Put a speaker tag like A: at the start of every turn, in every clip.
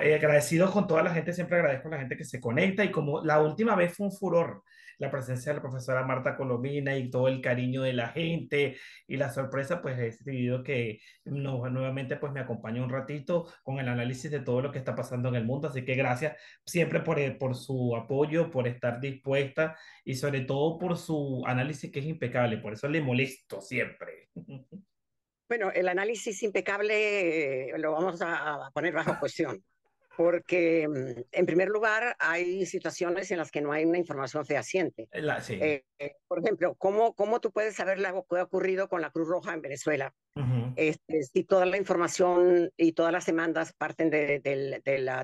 A: Eh, agradecidos con toda la gente, siempre agradezco a la gente que se conecta y como la última vez fue un furor la presencia de la profesora Marta Colomina y todo el cariño de la gente y la sorpresa, pues he decidido que nuevamente pues me acompañe un ratito con el análisis de todo lo que está pasando en el mundo, así que gracias siempre por, eh, por su apoyo, por estar dispuesta y sobre todo por su análisis que es impecable, por eso le molesto siempre.
B: Bueno, el análisis impecable eh, lo vamos a poner bajo cuestión porque mm, en primer lugar hay situaciones en las que no hay una información fehaciente. Eh, eh, por ejemplo, ¿cómo, tú puedes saber lo que ha ocurrido con la Cruz Roja en Venezuela? Este, si toda la información y todas las demandas parten de,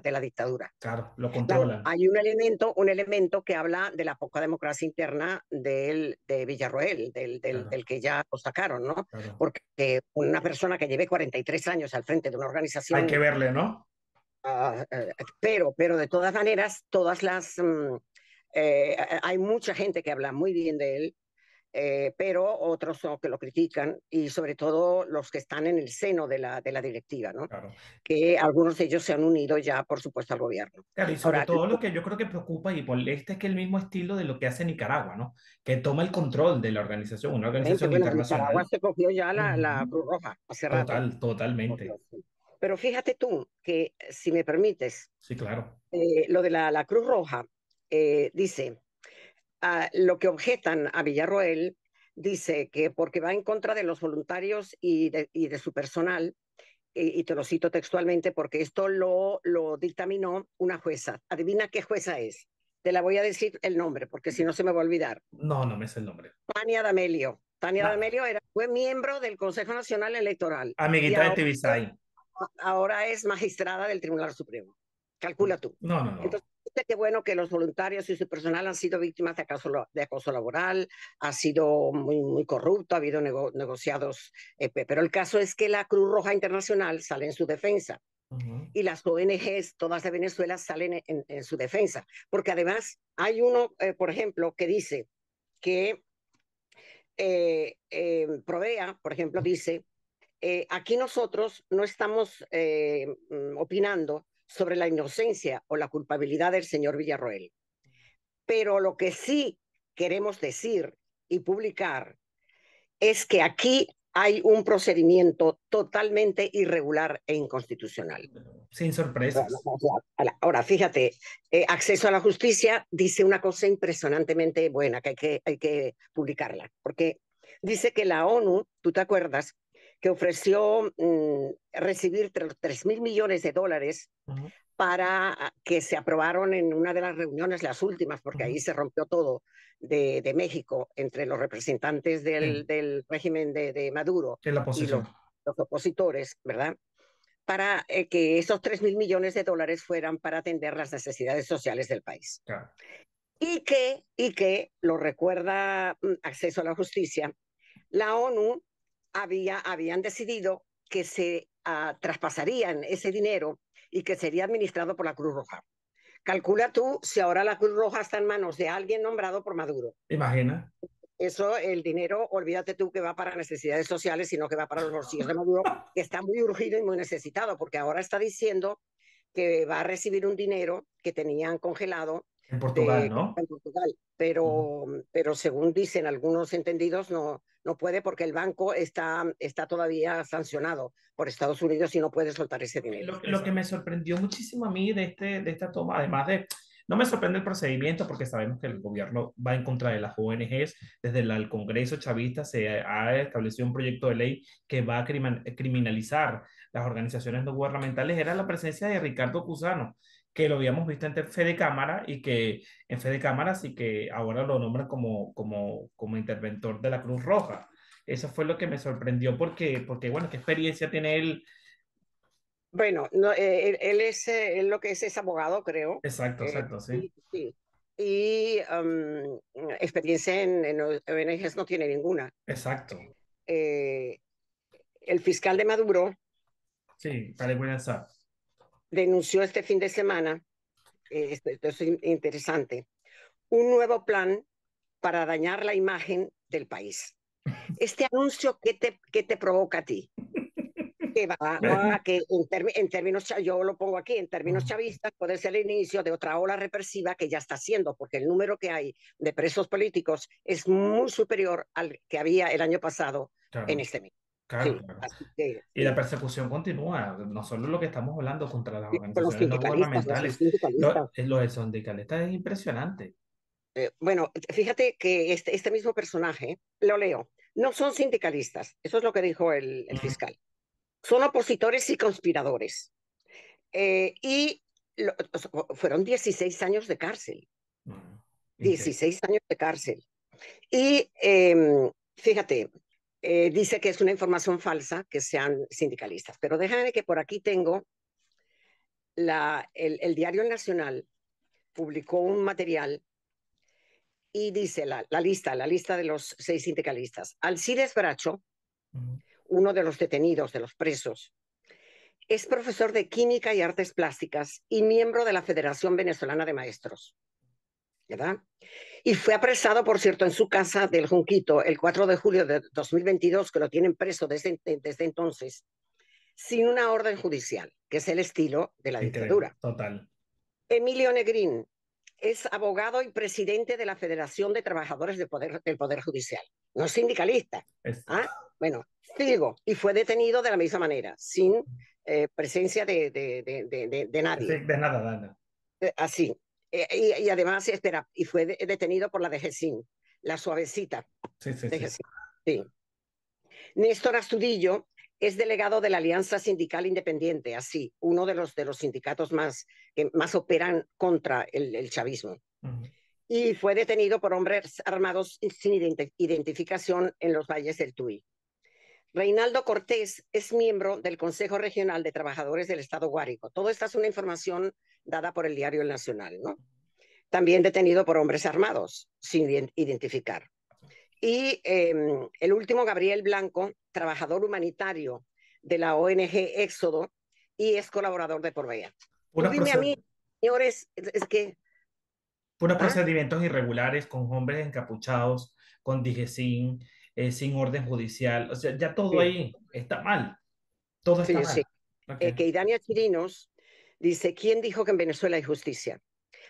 B: la, dictadura. Claro,
A: lo controla.
B: hay un elemento, un elemento que habla de la poca democracia interna de Villarroel, del, que ya lo ¿no? Porque una persona que lleve 43 años al frente de una organización... Hay que verle, ¿no? Ah, eh, eh, pero, pero de todas maneras, todas las... Mm, eh, hay mucha gente que habla muy bien de él, pero otros son que lo critican y sobre todo los que están en el seno de la, de la directiva, ¿no? Que algunos de ellos se han unido ya, por supuesto, al gobierno. y sobre todo lo
A: que yo creo que preocupa y por este es que el mismo estilo de lo que hace Nicaragua, ¿no? Que toma el control de la organización, una organización internacional. Nicaragua se
B: cogió ya la, la Cruz Roja
A: hace Total, Totalmente.
B: Pero fíjate tú que, si me permites.
A: Sí, claro.
B: Eh, lo de la, la Cruz Roja eh, dice: ah, lo que objetan a Villarroel dice que porque va en contra de los voluntarios y de, y de su personal, y, te lo cito textualmente porque esto lo, lo dictaminó una jueza. Adivina qué jueza es. Te la voy a decir el nombre porque si no se me va a olvidar.
A: No, no me es el nombre.
B: Tania D'Amelio. Tania D'Amelio era, fue miembro del Consejo Nacional Electoral. Amiguita de ahora es magistrada del Tribunal Supremo. Calcula tú. No, no, no. Entonces, qué bueno que los voluntarios y su personal han sido víctimas de acoso, de acoso laboral, ha sido muy, muy corrupto, ha habido negociados, eh, pero el caso es que la Cruz Roja Internacional sale en su defensa y las ONGs, todas de Venezuela, salen en, su defensa, porque además hay uno, eh, por ejemplo, que dice que eh, Provea, por ejemplo, dice eh, aquí nosotros no estamos eh, mm, opinando sobre la inocencia o la culpabilidad del señor Villarroel, pero lo que sí queremos decir y publicar es que aquí hay un procedimiento totalmente irregular e inconstitucional.
A: Sin sorpresa
B: Ahora, fíjate, eh, acceso a la justicia dice una cosa impresionantemente buena que hay, que hay que publicarla, porque dice que la ONU, tú te acuerdas, que ofreció mm, recibir 3 mil millones de dólares para ah, que se aprobaron en una de las reuniones, las últimas, porque ahí se rompió todo de, México entre los representantes del, régimen de, Maduro y los, opositores, ¿verdad? Para eh, que esos 3 mil millones de dólares fueran para atender las necesidades sociales del país. Y que, y que, lo recuerda mm, Acceso a la Justicia, la ONU había, habían decidido que se ah, traspasarían ese dinero y que sería administrado por la Cruz Roja. Calcula tú si ahora la Cruz Roja está en manos de alguien nombrado por Maduro.
A: Imagina.
B: Eso, el dinero, olvídate tú que va para necesidades sociales, sino que va para los bolsillos de Maduro, que está muy urgido y muy necesitado, porque ahora está diciendo que va a recibir un dinero que tenían congelado
A: en Portugal, ¿no?
B: En Portugal, pero, mm, pero según dicen algunos entendidos, no, no puede porque el banco está, está todavía sancionado por Estados Unidos y no puede soltar ese dinero. Lo, que
A: me sorprendió muchísimo a mí de, este, de esta toma, además de, no me sorprende el procedimiento porque sabemos que el gobierno va en contra de las ONGs. Desde el Congreso chavista se ha establecido un proyecto de ley que va a criminalizar las organizaciones no gubernamentales. Era la presencia de Ricardo Cusano, que lo habíamos visto en de Cámara y que en fe de Cámara sí que ahora lo nombran como, como, como interventor de la Cruz Roja. Eso fue lo que me sorprendió porque, porque bueno, ¿qué experiencia tiene él?
B: Bueno, eh, él, es, eh, lo que es, es abogado, creo. Exacto, eh, exacto, sí. Y um, experiencia en, en, ONGs no tiene ninguna. Exacto. el fiscal de Maduro.
A: Sí, para Guinazar
B: denunció este fin de semana, eh, esto, es interesante, un nuevo plan para dañar la imagen del país. Este anuncio, ¿qué te, qué te provoca a ti? Que va a que en, términos, yo lo pongo aquí, en términos chavistas, puede ser el inicio de otra ola represiva que ya está haciendo, porque el número que hay de presos políticos es muy superior al que había el año pasado en este mismo y la
A: persecución continúa, no solo lo que estamos hablando contra las organizaciones no gubernamentales, lo, eh, de sindicalistas es impresionante.
B: Eh, bueno, fíjate que este, este, mismo personaje, lo leo, no son sindicalistas, eso es lo que dijo el, fiscal, son opositores y conspiradores. Eh, y fueron 16 años de cárcel, 16 años de cárcel. Y em, fíjate, eh, dice que es una información falsa que sean sindicalistas. Pero déjame que por aquí tengo la, el, Diario Nacional publicó un material y dice la, la, lista, la lista de los seis sindicalistas. Alcides Bracho, uno de los detenidos, de los presos, es profesor de química y artes plásticas y miembro de la Federación Venezolana de Maestros. ¿verdad? Y fue apresado, por cierto, en su casa del Junquito el 4 de julio de 2022, que lo tienen preso desde, eh, desde entonces, sin una orden judicial, que es el estilo de la dictadura. Total. Emilio Negrín es abogado y presidente de la Federación de Trabajadores del Poder, Judicial. No sindicalista. ¿ah? Bueno, digo, y fue detenido de la misma manera, sin eh, presencia de, de, de nadie. De, nada, nada. Eh, así, eh, y, además, espera, y fue detenido por la DGCIN, la suavecita. Sí, sí, sí. Néstor Astudillo es delegado de la Alianza Sindical Independiente, así, uno de los, de los sindicatos más, que más operan contra el, el chavismo. Y fue detenido por hombres armados sin identificación en los valles del Tuy. Reinaldo Cortés es miembro del Consejo Regional de Trabajadores del Estado Guárico. Todo esta es una información dada por el diario El Nacional, ¿no? También detenido por hombres armados, sin identificar. Y em, el último, Gabriel Blanco, trabajador humanitario de la ONG Éxodo y es colaborador de Porvea. Dime a mí, señores, es que...
A: Unos ¿Ah? procedimientos irregulares con hombres encapuchados, con sin. Eh, sin orden judicial. O sea, ya todo ahí está mal.
B: Todo está mal. Eh, que Idania Chirinos dice, ¿quién dijo que en Venezuela hay justicia?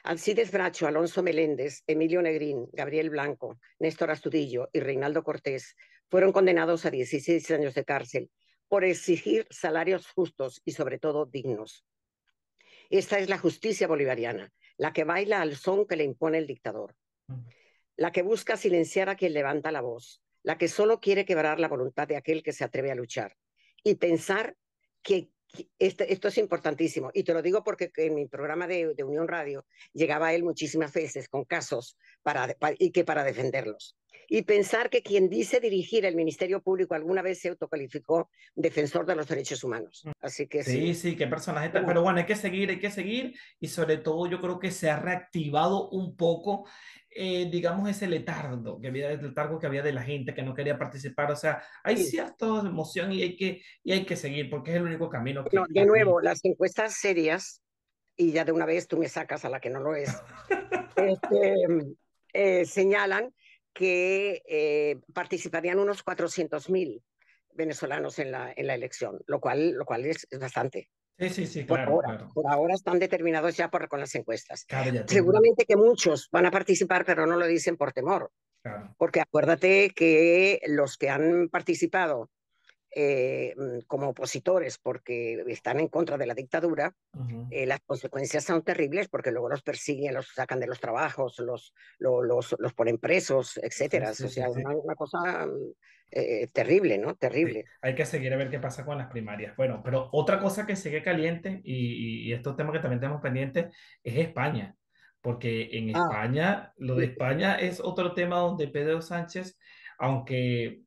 B: Alcides Bracho, Alonso Meléndez, Emilio Negrín, Gabriel Blanco, Néstor Astudillo y Reinaldo Cortés fueron condenados a 16 años de cárcel por exigir salarios justos y sobre todo dignos. Esta es la justicia bolivariana, la que baila al son que le impone el dictador, la que busca silenciar a quien levanta la voz, la que solo quiere quebrar la voluntad de aquel que se atreve a luchar. Y pensar que, este, esto, es importantísimo. Y te lo digo porque en mi programa de, Unión Radio llegaba él muchísimas veces con casos para, y que para defenderlos. Y pensar que quien dice dirigir el Ministerio Público alguna vez se autocalificó defensor de los derechos humanos. Mm. Así que sí.
A: Sí, qué personaje Pero bueno, hay que seguir, hay que seguir. Y sobre todo yo creo que se ha reactivado un poco eh, digamos, ese letardo que había, letargo que había de la gente que no quería participar. O sea, hay cierta emoción y hay, que, y hay que seguir porque es el único camino. Que de
B: nuevo, las encuestas serias, y ya de una vez tú me sacas a la que no lo es, este, eh, señalan que eh, participarían unos 400.000 venezolanos en la, en la elección, lo cual, lo cual es bastante por, ahora, están determinados ya con las encuestas. Seguramente que muchos van a participar, pero no lo dicen por temor. Porque acuérdate que los que han participado eh, mm, como opositores porque están en contra de la dictadura, eh, las consecuencias son terribles porque luego los persiguen, los sacan de los trabajos, los, los, los, ponen presos, etcétera, o sea, una, cosa mm, eh, terrible, ¿no? Terrible. Hay que
A: seguir a ver qué pasa con las primarias. Bueno, pero otra cosa que sigue caliente y, estos temas que también tenemos pendientes es España. Porque en ah. España, lo de España es otro tema donde Pedro Sánchez, aunque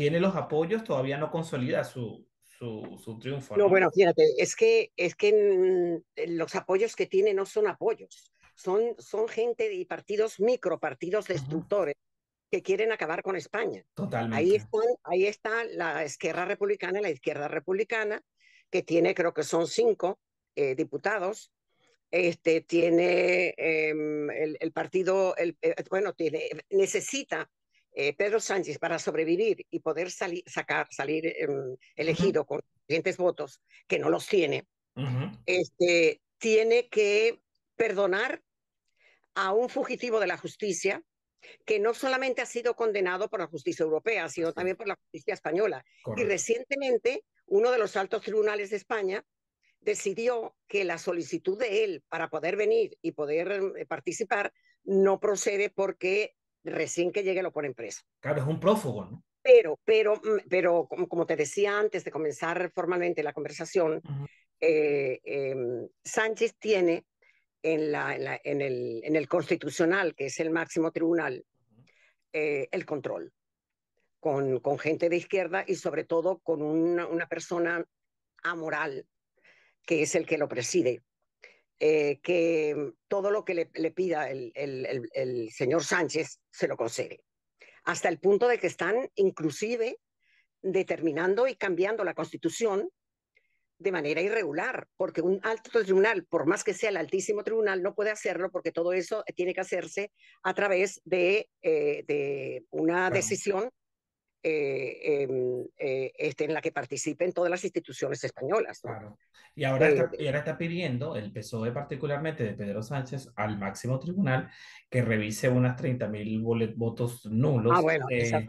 A: tiene los apoyos, todavía no consolida su, su, su triunfo. ¿no? bueno,
B: fíjate, es que, es que mm, los apoyos que tiene no son apoyos, son, son gente de partidos micro, partidos destructores. que quieren acabar con España. Totalmente. Ahí, ahí está la izquierda republicana, la izquierda republicana, que tiene, creo que son cinco eh, diputados, este, tiene em, el, partido, el, eh, bueno, tiene, necesita eh, Pedro Sánchez para sobrevivir y poder sacar, salir em, elegido con siguientes votos, que no los tiene, este, tiene que perdonar a un fugitivo de la justicia que no solamente ha sido condenado por la justicia europea, sino también por la justicia española. Y recientemente uno de los altos tribunales de España decidió que la solicitud de él para poder venir y poder em, participar no procede porque recién que llegue lo ponen preso.
A: Claro, es un prófugo, ¿no?
B: Pero, pero, mm, pero como, te decía antes de comenzar formalmente la conversación, eh, em, Sánchez tiene en, la, en, el, en, el, constitucional, que es el máximo tribunal, eh, el control con, con, gente de izquierda y sobre todo con una, una persona amoral, que es el que lo preside. Eh, que todo lo que le, pida el, señor Sánchez se lo concede, hasta el punto de que están inclusive determinando y cambiando la constitución de manera irregular, porque un alto tribunal, por más que sea el altísimo tribunal, no puede hacerlo porque todo eso tiene que hacerse a través de, eh, una decisión eh, em, eh, este, en la que participen todas las instituciones españolas. Eh,
A: y, ahora está, pidiendo el PSOE particularmente de Pedro Sánchez al máximo tribunal que revise unas 30.000 votos nulos ah,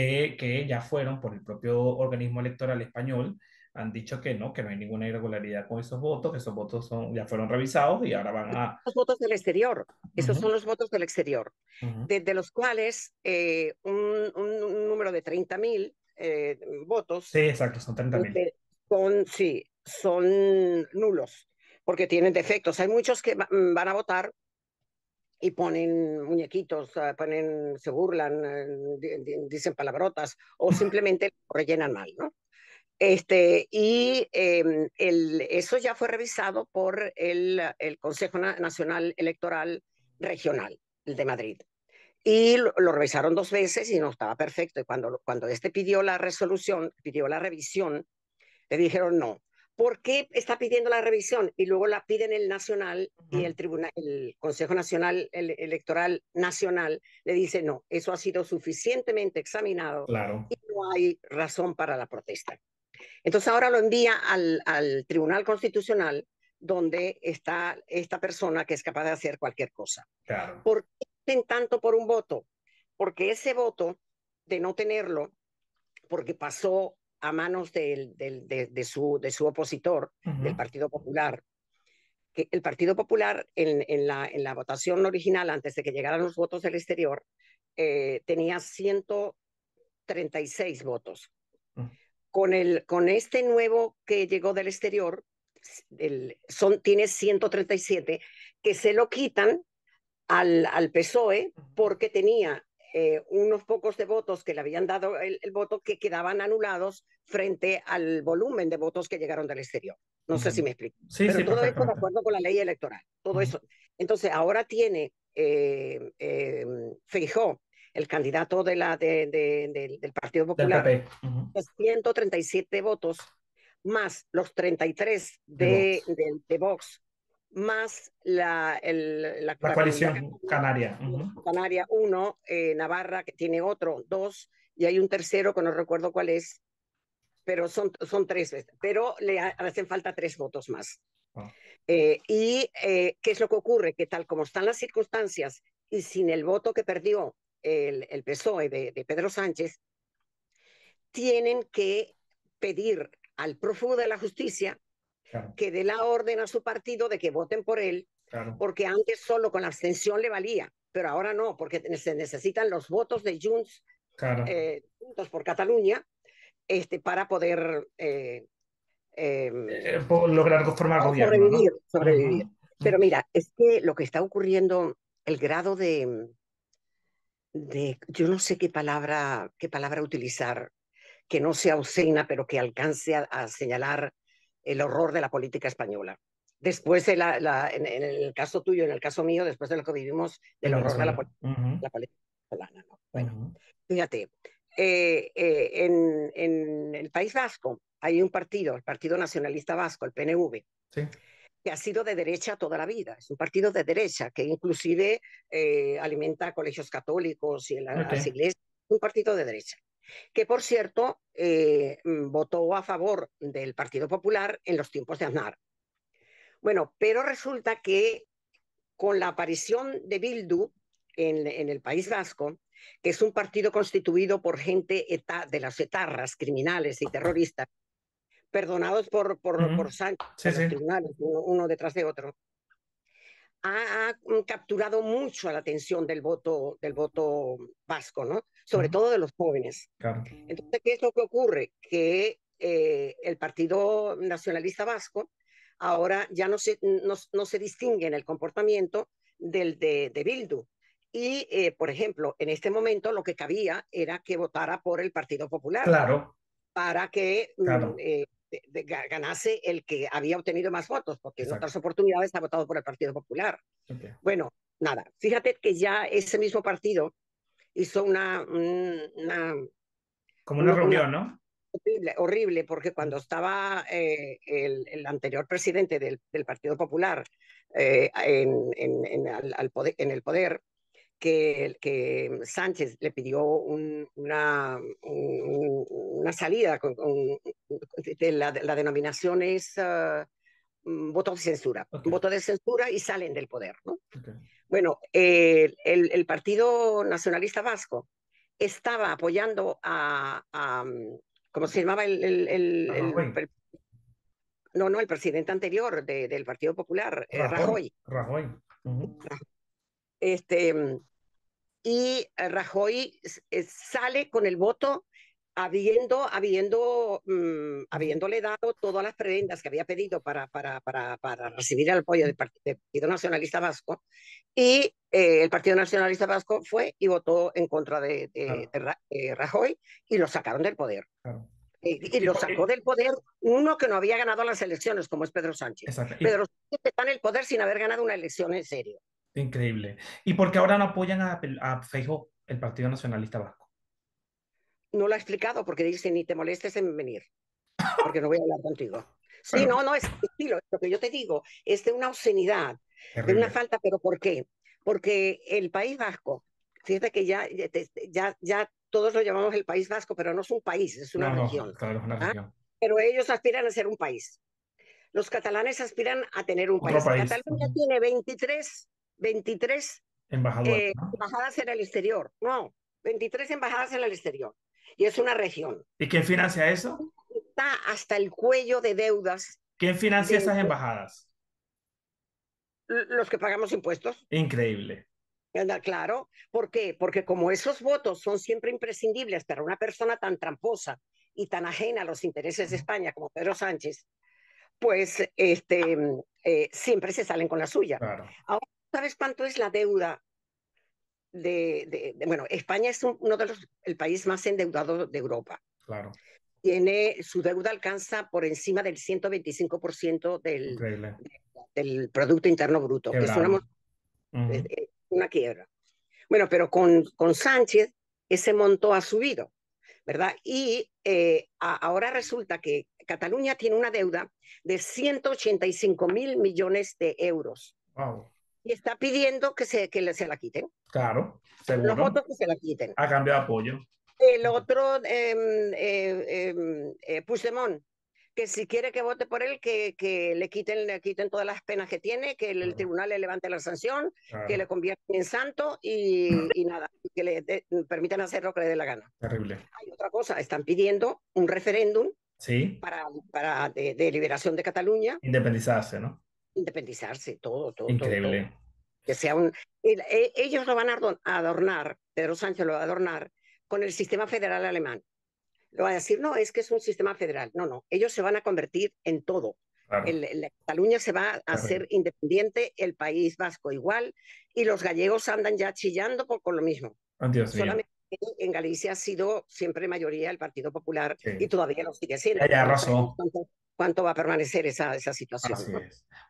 A: que, que ya fueron por el propio organismo electoral español han dicho que no, que no hay ninguna irregularidad con esos votos, que esos votos son, ya fueron revisados y ahora van a...
B: Los votos del exterior, esos son los votos del exterior, de, los cuales eh, un, un, número de 30.000 eh, votos... Sí, exacto, son 30.000. sí, son nulos, porque tienen defectos. Hay muchos que mm, van a votar y ponen muñequitos, ah, ponen, se burlan, eh, dicen palabrotas o simplemente rellenan mal, ¿no? Este, y em, eso ya fue revisado por el, Consejo Nacional Electoral Regional, el de Madrid. Y lo, revisaron dos veces y no estaba perfecto. Y cuando, cuando este pidió la resolución, pidió la revisión, le dijeron no. ¿Por qué está pidiendo la revisión? Y luego la piden el Nacional y el Tribunal, el Consejo Nacional Electoral Nacional le dice no, eso ha sido suficientemente examinado y no hay razón para la protesta. Entonces ahora lo envía al, Tribunal Constitucional donde está esta persona que es capaz de hacer cualquier cosa. ¿Por qué tanto por un voto? Porque ese voto de no tenerlo, porque pasó a manos de, su, opositor, del Partido Popular, que el Partido Popular en, la, votación original, antes de que llegaran los votos del exterior, eh, tenía 136 votos. Mm con, el, con este nuevo que llegó del exterior, son, tiene 137, que se lo quitan al, al PSOE porque tenía eh, unos pocos de votos que le habían dado el, voto que quedaban anulados frente al volumen de votos que llegaron del exterior. No sé si me explico. Pero todo esto de acuerdo con la ley electoral, todo eso. Entonces, ahora tiene eh, em, fijó, el candidato de la, del Partido Popular, 137 votos, más los 33 de, Vox, más la, la, coalición canaria. Canaria 1, eh, Navarra, que tiene otro, dos, y hay un tercero que no recuerdo cuál es, pero son, son tres, pero le hacen falta tres votos más. Ah. Eh, ¿Y eh, qué es lo que ocurre? Que tal como están las circunstancias y sin el voto que perdió el, PSOE de, Pedro Sánchez, tienen que pedir al prófugo de la justicia que dé la orden a su partido de que voten por él, porque antes solo con la abstención le valía, pero ahora no, porque se necesitan los votos de Junts claro. Eh, por Cataluña este, para poder eh, em, eh, lograr conformar gobierno. Sobrevivir, Pero mira, es que lo que está ocurriendo, el grado de, de, yo no sé qué palabra, qué palabra utilizar, que no sea obscena, pero que alcance a, señalar el horror de la política española. Después, en, el caso tuyo, en el caso mío, después de lo que vivimos, del horror de la, política española. Bueno, fíjate, eh, eh, en, en, el País Vasco hay un partido, el Partido Nacionalista Vasco, el PNV. Sí que ha sido de derecha toda la vida, es un partido de derecha que inclusive eh, alimenta colegios católicos y a las iglesias, un partido de derecha, que por cierto eh, votó a favor del Partido Popular en los tiempos de Aznar. Bueno, pero resulta que con la aparición de Bildu en, en el País Vasco, que es un partido constituido por gente de las etarras, criminales y terroristas, perdonados por, por, por Sánchez, uno, detrás de otro, ha, mm, capturado mucho la atención del voto, del voto vasco, ¿no? Sobre todo de los jóvenes. Claro. Entonces, ¿qué es lo que ocurre? Que eh, el Partido Nacionalista Vasco ahora ya no se, no, no se distingue en el comportamiento del de, de Bildu. Y, eh, por ejemplo, en este momento lo que cabía era que votara por el Partido Popular. Claro. Para que mm, claro. Eh, ganase el que había obtenido más votos, porque en otras oportunidades ha votado por el Partido Popular. Bueno, nada, fíjate que ya ese mismo partido hizo una... una
A: Como una, reunión, ¿no?
B: Horrible, horrible, porque cuando estaba eh, el, anterior presidente del, Partido Popular eh, en, en, en el poder, que, Sánchez le pidió una, una, salida de la, denominación es ah, mm, voto de censura, voto de censura y salen del poder. ¿no? Bueno, el, Partido Nacionalista Vasco estaba apoyando a, mm, ¿cómo se llamaba el, el, no, no, el presidente anterior del Partido Popular, eh, Rajoy. Rajoy. Este, mm, y Rajoy eh, sale con el voto habiendo, habiendo, mm, habiéndole dado todas las prebendas que había pedido para, para, para, recibir el apoyo del, Partido Nacionalista Vasco, y eh, el Partido Nacionalista Vasco fue y votó en contra de, eh, Rajoy y lo sacaron del poder. Y, lo sacó del poder uno que no había ganado las elecciones, como es Pedro Sánchez. Pedro Sánchez está en el poder sin haber ganado una elección en serio.
A: Increíble. ¿Y por qué ahora no apoyan a, a el Partido Nacionalista Vasco?
B: No lo ha explicado porque dice, ni te molestes en venir, porque no voy a hablar contigo. Sí, no, no, es estilo, lo que yo te digo, es de una obscenidad, de una falta, pero ¿por qué? Porque el País Vasco, fíjate que ya, ya, ya todos lo llamamos el País Vasco, pero no es un país, es una región. No, claro, una ¿ah? región. Pero ellos aspiran a ser un país. Los catalanes aspiran a tener un país. Cataluña tiene 23 23 eh, embajadas en el exterior. No, 23 embajadas en el exterior. Y es una región.
A: ¿Y quién financia
B: eso? Está hasta el cuello de deudas. ¿Quién financia esas
A: embajadas?
B: Los que pagamos impuestos.
A: Increíble.
B: Claro, ¿por qué? Porque como esos votos son siempre imprescindibles para una persona tan tramposa y tan ajena a los intereses de España como Pedro Sánchez, pues este, eh, siempre se salen con la suya. Claro. ¿Sabes cuánto es la deuda? De, bueno, España es uno de los el país más endeudado de Europa. Claro. Tiene su deuda alcanza por encima del 125% del, del Producto Interno Bruto. Que es una, una, quiebra. Bueno, pero con, con Sánchez ese monto ha subido. ¿verdad? Y eh, ahora resulta que Cataluña tiene una deuda de 185 mil millones de euros. Wow y está pidiendo que se, que se la quiten.
A: Claro, seguro. Los votos
B: que se la quiten. A
A: cambio de apoyo.
B: El otro, em, eh, em, eh, Puigdemont, que si quiere que vote por él, que, que le, quiten, le quiten todas las penas que tiene, que el, tribunal le levante la sanción, que le conviertan en santo y, y nada, que le permitan hacer lo que le dé la gana.
A: Terrible. Hay
B: otra cosa, están pidiendo un referéndum ¿Sí? para, para de liberación de Cataluña.
A: Independizarse, ¿no?
B: independizarse, todo, todo. Increíble. Que sea un, e, ellos lo van a adornar, Pedro Sánchez lo va a adornar con el sistema federal alemán. Lo va a decir, no, es que es un sistema federal. No, no, ellos se van a convertir en todo. la Cataluña se va a hacer independiente, el País Vasco igual, y los gallegos andan ya chillando por, con lo mismo.
A: Ah, Solamente
B: en Galicia ha sido siempre mayoría el Partido Popular y todavía lo sigue siendo. Ya, razón cuánto va a permanecer esa, esa situación.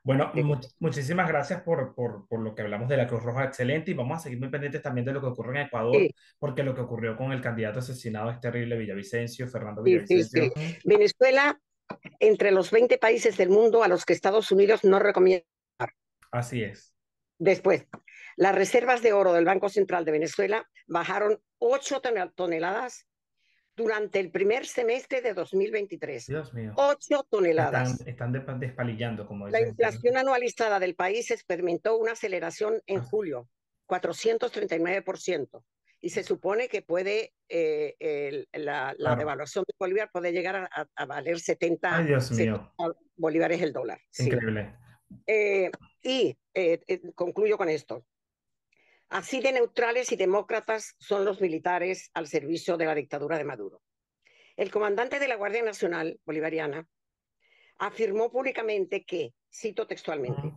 B: Bueno,
A: muchísimas gracias por, por, lo que hablamos de la Cruz Roja, excelente, y vamos a seguir muy pendientes también de lo que ocurre en Ecuador, porque lo que ocurrió con el candidato asesinado es terrible, Villavicencio, Fernando Villavicencio.
B: Venezuela, entre los 20 países del mundo a los que Estados Unidos no recomienda.
A: Así es.
B: Después, las reservas de oro del Banco Central de Venezuela bajaron 8 toneladas durante el primer semestre de 2023. Dios mío. 8 toneladas.
A: Están, despalillando, como La
B: inflación anualizada del país experimentó una aceleración en julio, 439%. Y se supone que puede eh, la, devaluación de bolívar puede llegar a, valer 70, Ay, Dios mío. bolívares el dólar. Increíble. Eh, y eh, concluyo con esto. Así de neutrales y demócratas son los militares al servicio de la dictadura de Maduro. El comandante de la Guardia Nacional Bolivariana afirmó públicamente que, cito textualmente,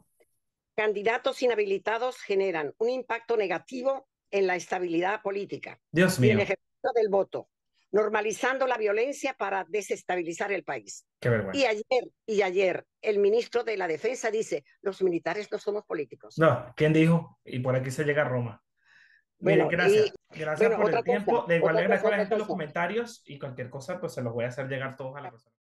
B: candidatos inhabilitados generan un impacto negativo en la estabilidad política y en el ejercicio del voto, normalizando la violencia para desestabilizar el país. Qué y ayer, y ayer, el ministro de la Defensa dice, los militares no somos políticos.
A: No, ¿quién dijo? Y por aquí se llega a Roma.
B: Bueno, gracias. gracias por el tiempo. De igual, manera, a
A: los comentarios y cualquier cosa, pues se los voy a hacer llegar todos a la persona.